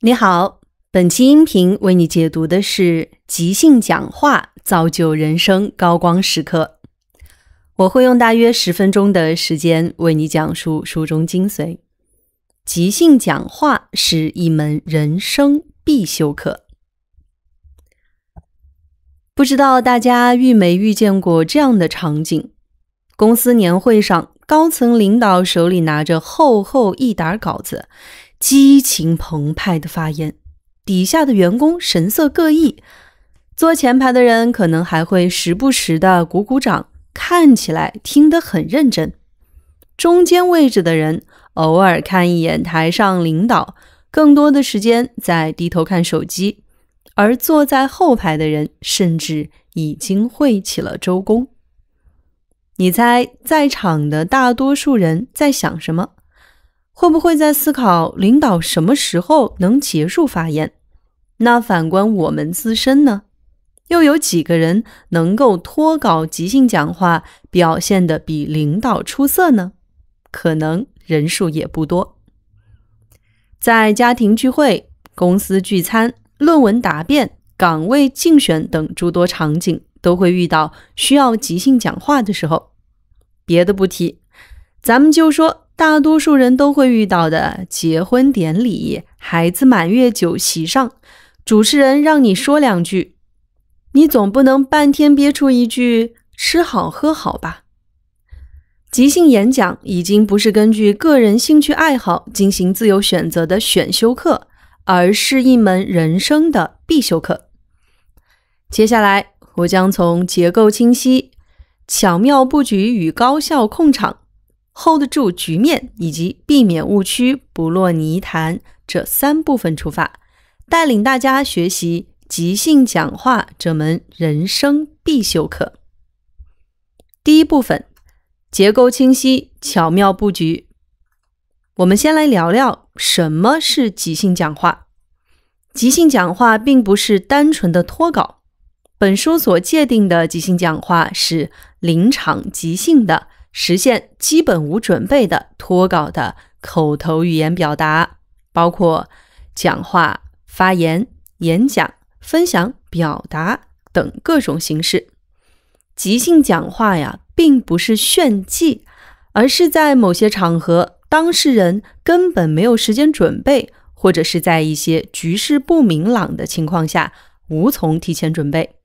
你好，本期音频为你解读的是《即兴讲话造就人生高光时刻》。我会用大约十分钟的时间为你讲述书中精髓。即兴讲话是一门人生必修课。不知道大家遇没遇见过这样的场景：公司年会上，高层领导手里拿着厚厚一沓稿子。激情澎湃的发言，底下的员工神色各异。坐前排的人可能还会时不时的鼓鼓掌，看起来听得很认真。中间位置的人偶尔看一眼台上领导，更多的时间在低头看手机。而坐在后排的人甚至已经会起了周公。你猜，在场的大多数人在想什么？会不会在思考领导什么时候能结束发言？那反观我们自身呢？又有几个人能够脱稿即兴讲话，表现的比领导出色呢？可能人数也不多。在家庭聚会、公司聚餐、论文答辩、岗位竞选等诸多场景，都会遇到需要即兴讲话的时候。别的不提，咱们就说。大多数人都会遇到的结婚典礼、孩子满月酒席上，主持人让你说两句，你总不能半天憋出一句“吃好喝好吧”。即兴演讲已经不是根据个人兴趣爱好进行自由选择的选修课，而是一门人生的必修课。接下来，我将从结构清晰、巧妙布局与高效控场。hold 住局面以及避免误区不落泥潭这三部分出发，带领大家学习即兴讲话这门人生必修课。第一部分，结构清晰，巧妙布局。我们先来聊聊什么是即兴讲话。即兴讲话并不是单纯的脱稿。本书所界定的即兴讲话是临场即兴的。实现基本无准备的脱稿的口头语言表达，包括讲话、发言、演讲、分享、表达等各种形式。即兴讲话呀，并不是炫技，而是在某些场合，当事人根本没有时间准备，或者是在一些局势不明朗的情况下，无从提前准备。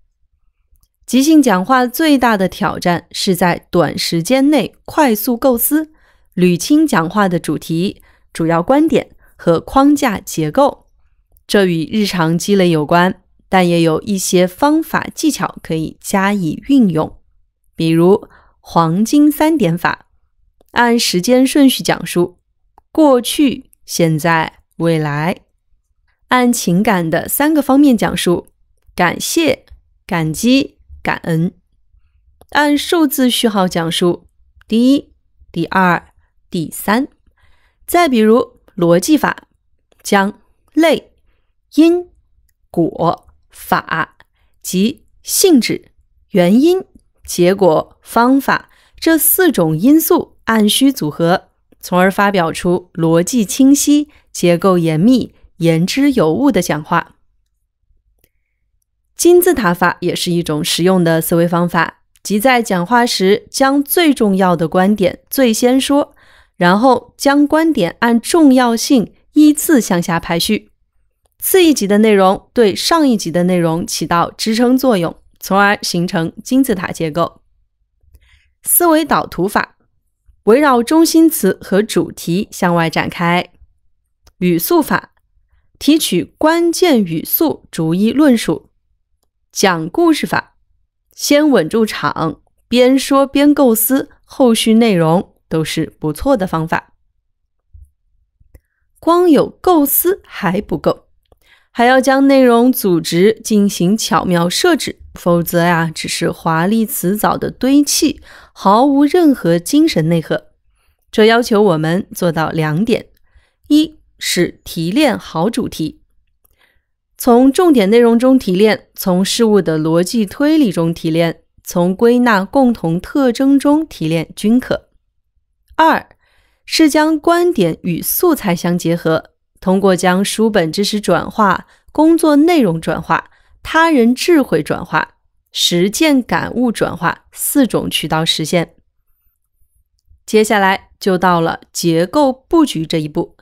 即兴讲话最大的挑战是在短时间内快速构思、捋清讲话的主题、主要观点和框架结构。这与日常积累有关，但也有一些方法技巧可以加以运用，比如黄金三点法：按时间顺序讲述过去、现在、未来；按情感的三个方面讲述感谢、感激。感恩，按数字序号讲述，第一、第二、第三。再比如逻辑法，将类、因、果、法及性质、原因、结果、方法这四种因素按需组合，从而发表出逻辑清晰、结构严密、言之有物的讲话。金字塔法也是一种实用的思维方法，即在讲话时将最重要的观点最先说，然后将观点按重要性依次向下排序，次一级的内容对上一级的内容起到支撑作用，从而形成金字塔结构。思维导图法围绕中心词和主题向外展开。语速法提取关键语速，逐一论述。讲故事法，先稳住场，边说边构思后续内容，都是不错的方法。光有构思还不够，还要将内容组织进行巧妙设置，否则呀，只是华丽辞藻的堆砌，毫无任何精神内核。这要求我们做到两点：一是提炼好主题。从重点内容中提炼，从事物的逻辑推理中提炼，从归纳共同特征中提炼均可。二是将观点与素材相结合，通过将书本知识转化、工作内容转化、他人智慧转化、实践感悟转化四种渠道实现。接下来就到了结构布局这一步。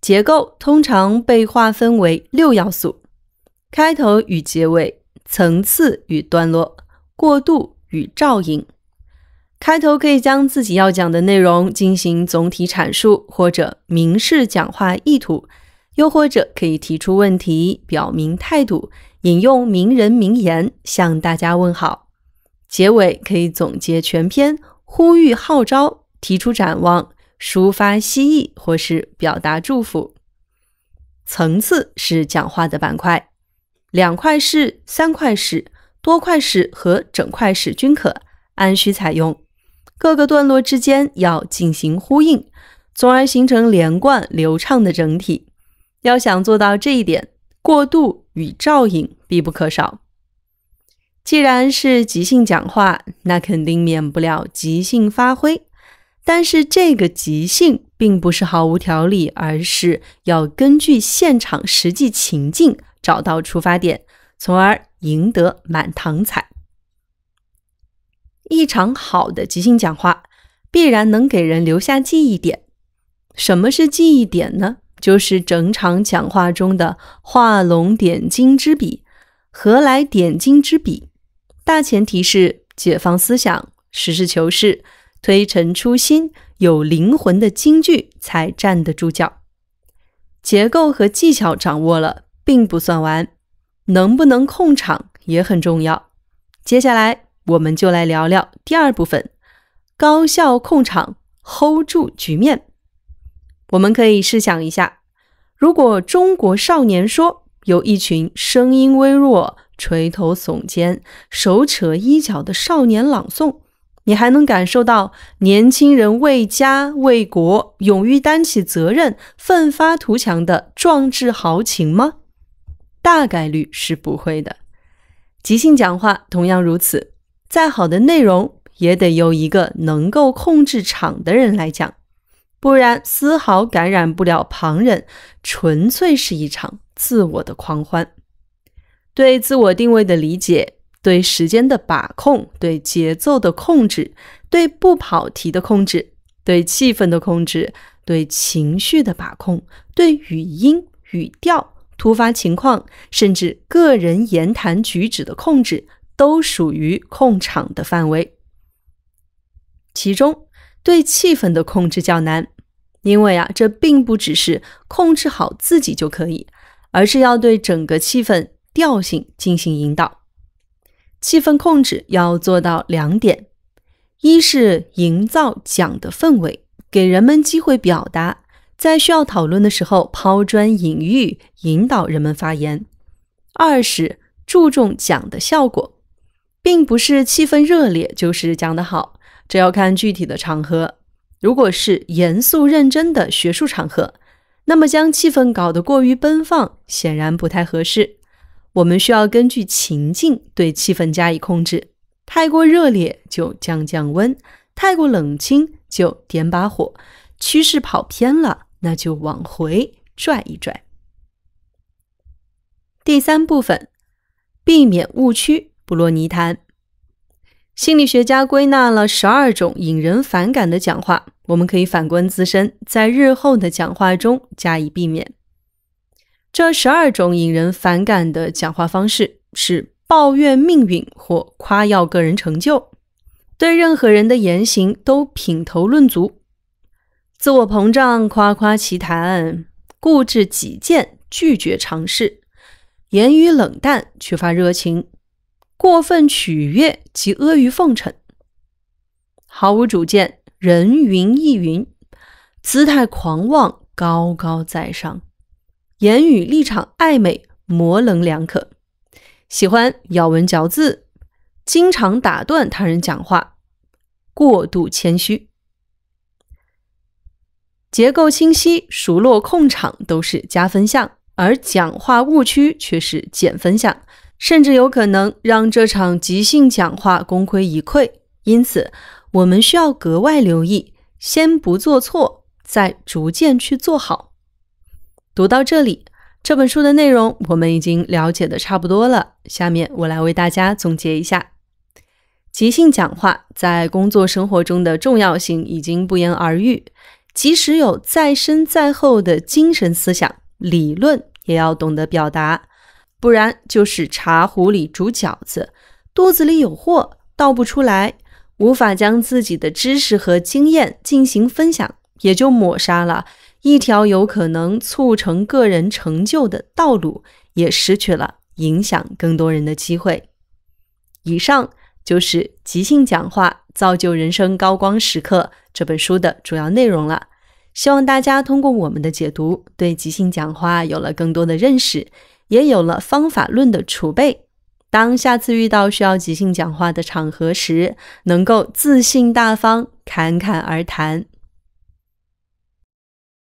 结构通常被划分为六要素：开头与结尾、层次与段落、过渡与照应。开头可以将自己要讲的内容进行总体阐述，或者明示讲话意图；又或者可以提出问题，表明态度，引用名人名言，向大家问好。结尾可以总结全篇，呼吁号召，提出展望。抒发心意或是表达祝福，层次是讲话的板块。两块式、三块式、多块式和整块式均可按需采用。各个段落之间要进行呼应，从而形成连贯流畅的整体。要想做到这一点，过渡与照应必不可少。既然是即兴讲话，那肯定免不了即兴发挥。但是这个即兴并不是毫无条理，而是要根据现场实际情境找到出发点，从而赢得满堂彩。一场好的即兴讲话必然能给人留下记忆点。什么是记忆点呢？就是整场讲话中的画龙点睛之笔。何来点睛之笔？大前提是解放思想，实事求是。推陈出新，有灵魂的京剧才站得住脚。结构和技巧掌握了，并不算完，能不能控场也很重要。接下来，我们就来聊聊第二部分：高效控场，hold 住局面。我们可以试想一下，如果中国少年说有一群声音微弱、垂头耸肩、手扯衣角的少年朗诵。你还能感受到年轻人为家为国勇于担起责任、奋发图强的壮志豪情吗？大概率是不会的。即兴讲话同样如此，再好的内容也得由一个能够控制场的人来讲，不然丝毫感染不了旁人，纯粹是一场自我的狂欢。对自我定位的理解。对时间的把控、对节奏的控制、对不跑题的控制、对气氛的控制、对情绪的把控、对语音语调、突发情况，甚至个人言谈举止的控制，都属于控场的范围。其中，对气氛的控制较难，因为啊，这并不只是控制好自己就可以，而是要对整个气氛调性进行引导。气氛控制要做到两点：一是营造讲的氛围，给人们机会表达；在需要讨论的时候抛砖引玉，引导人们发言。二是注重讲的效果，并不是气氛热烈就是讲得好，这要看具体的场合。如果是严肃认真的学术场合，那么将气氛搞得过于奔放，显然不太合适。我们需要根据情境对气氛加以控制，太过热烈就降降温，太过冷清就点把火，趋势跑偏了那就往回拽一拽。第三部分，避免误区不落泥潭。心理学家归纳了十二种引人反感的讲话，我们可以反观自身，在日后的讲话中加以避免。这十二种引人反感的讲话方式是：抱怨命运或夸耀个人成就，对任何人的言行都品头论足，自我膨胀、夸夸其谈、固执己见、拒绝尝试，言语冷淡、缺乏热情、过分取悦及阿谀奉承，毫无主见、人云亦云、姿态狂妄、高高在上。言语立场暧昧、模棱两可，喜欢咬文嚼字，经常打断他人讲话，过度谦虚。结构清晰、熟络控场都是加分项，而讲话误区却是减分项，甚至有可能让这场即兴讲话功亏一篑。因此，我们需要格外留意，先不做错，再逐渐去做好。读到这里，这本书的内容我们已经了解的差不多了。下面我来为大家总结一下：即兴讲话在工作生活中的重要性已经不言而喻。即使有再深再厚的精神思想理论，也要懂得表达，不然就是茶壶里煮饺子，肚子里有货倒不出来，无法将自己的知识和经验进行分享，也就抹杀了。一条有可能促成个人成就的道路，也失去了影响更多人的机会。以上就是《即兴讲话造就人生高光时刻》这本书的主要内容了。希望大家通过我们的解读，对即兴讲话有了更多的认识，也有了方法论的储备。当下次遇到需要即兴讲话的场合时，能够自信大方、侃侃而谈。